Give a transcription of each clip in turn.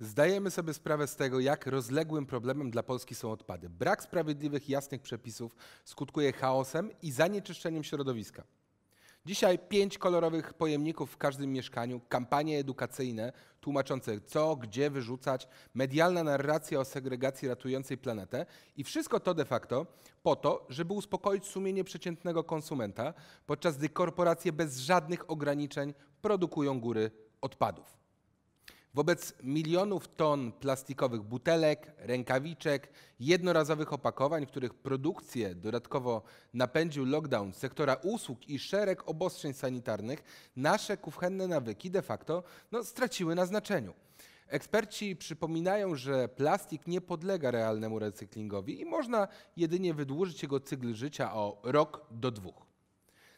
Zdajemy sobie sprawę z tego, jak rozległym problemem dla Polski są odpady. Brak sprawiedliwych, jasnych przepisów skutkuje chaosem i zanieczyszczeniem środowiska. Dzisiaj pięć kolorowych pojemników w każdym mieszkaniu, kampanie edukacyjne tłumaczące co, gdzie wyrzucać, medialna narracja o segregacji ratującej planetę i wszystko to de facto po to, żeby uspokoić sumienie przeciętnego konsumenta, podczas gdy korporacje bez żadnych ograniczeń produkują góry odpadów. Wobec milionów ton plastikowych butelek, rękawiczek, jednorazowych opakowań, których produkcję dodatkowo napędził lockdown sektora usług i szereg obostrzeń sanitarnych, nasze kuchenne nawyki de facto no, straciły na znaczeniu. Eksperci przypominają, że plastik nie podlega realnemu recyklingowi i można jedynie wydłużyć jego cykl życia o rok do dwóch.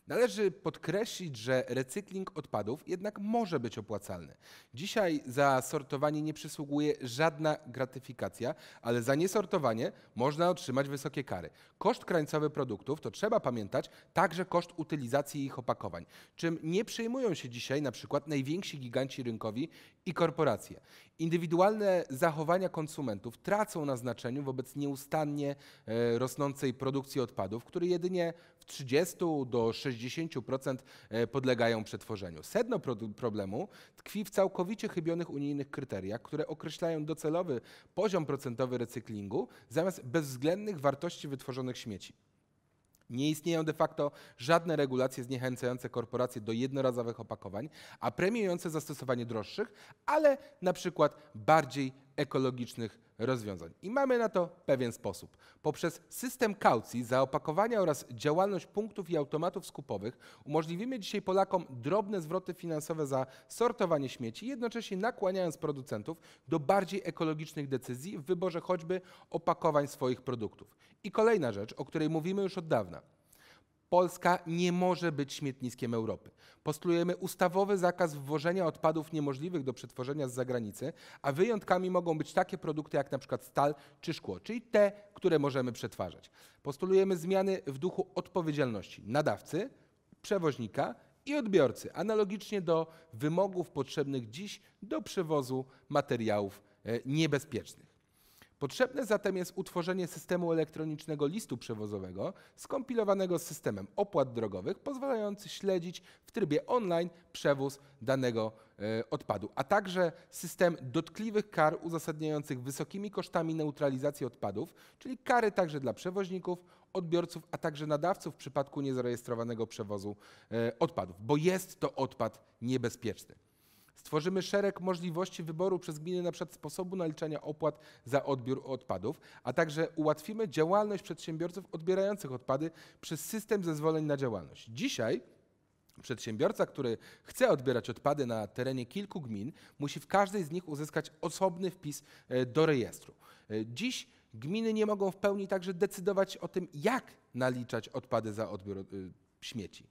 Należy podkreślić, że recykling odpadów jednak może być opłacalny. Dzisiaj za sortowanie nie przysługuje żadna gratyfikacja, ale za niesortowanie można otrzymać wysokie kary. Koszt krańcowy produktów to trzeba pamiętać także koszt utylizacji ich opakowań, czym nie przejmują się dzisiaj na przykład najwięksi giganci rynkowi i korporacje. Indywidualne zachowania konsumentów tracą na znaczeniu wobec nieustannie e, rosnącej produkcji odpadów, który jedynie w 30 do 60 60% e, podlegają przetworzeniu. Sedno problemu tkwi w całkowicie chybionych unijnych kryteriach, które określają docelowy poziom procentowy recyklingu zamiast bezwzględnych wartości wytworzonych śmieci. Nie istnieją de facto żadne regulacje zniechęcające korporacje do jednorazowych opakowań, a premiujące zastosowanie droższych, ale na przykład bardziej ekologicznych rozwiązań. I mamy na to pewien sposób. Poprzez system kaucji, zaopakowania oraz działalność punktów i automatów skupowych umożliwimy dzisiaj Polakom drobne zwroty finansowe za sortowanie śmieci, jednocześnie nakłaniając producentów do bardziej ekologicznych decyzji w wyborze choćby opakowań swoich produktów. I kolejna rzecz, o której mówimy już od dawna. Polska nie może być śmietniskiem Europy. Postulujemy ustawowy zakaz wwożenia odpadów niemożliwych do przetworzenia z zagranicy, a wyjątkami mogą być takie produkty jak np. stal czy szkło, czyli te, które możemy przetwarzać. Postulujemy zmiany w duchu odpowiedzialności nadawcy, przewoźnika i odbiorcy, analogicznie do wymogów potrzebnych dziś do przewozu materiałów e, niebezpiecznych. Potrzebne zatem jest utworzenie systemu elektronicznego listu przewozowego skompilowanego z systemem opłat drogowych, pozwalający śledzić w trybie online przewóz danego e, odpadu, a także system dotkliwych kar uzasadniających wysokimi kosztami neutralizacji odpadów, czyli kary także dla przewoźników, odbiorców, a także nadawców w przypadku niezarejestrowanego przewozu e, odpadów, bo jest to odpad niebezpieczny. Stworzymy szereg możliwości wyboru przez gminy na sposobu naliczania opłat za odbiór odpadów, a także ułatwimy działalność przedsiębiorców odbierających odpady przez system zezwoleń na działalność. Dzisiaj Przedsiębiorca, który chce odbierać odpady na terenie kilku gmin, musi w każdej z nich uzyskać osobny wpis e, do rejestru. E, dziś gminy nie mogą w pełni także decydować o tym, jak naliczać odpady za odbiór e, śmieci.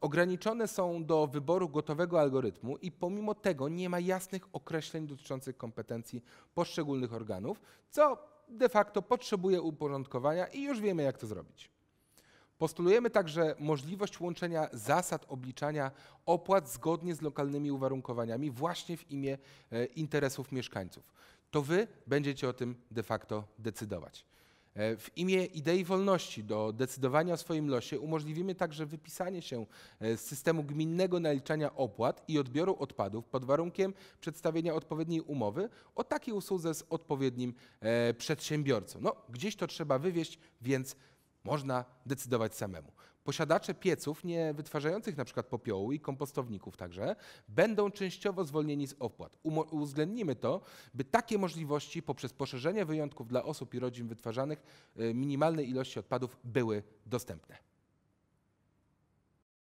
Ograniczone są do wyboru gotowego algorytmu i pomimo tego nie ma jasnych określeń dotyczących kompetencji poszczególnych organów, co de facto potrzebuje uporządkowania i już wiemy, jak to zrobić. Postulujemy także możliwość łączenia zasad obliczania opłat zgodnie z lokalnymi uwarunkowaniami właśnie w imię e, interesów mieszkańców. To wy będziecie o tym de facto decydować. E, w imię idei wolności do decydowania o swoim losie umożliwimy także wypisanie się e, z systemu gminnego naliczania opłat i odbioru odpadów pod warunkiem przedstawienia odpowiedniej umowy o takiej usłudze z odpowiednim e, przedsiębiorcą. No, gdzieś to trzeba wywieźć, więc można decydować samemu. Posiadacze pieców nie wytwarzających np. popiołu i kompostowników także będą częściowo zwolnieni z opłat. Umo uwzględnimy to, by takie możliwości poprzez poszerzenie wyjątków dla osób i rodzin wytwarzanych y, minimalnej ilości odpadów były dostępne.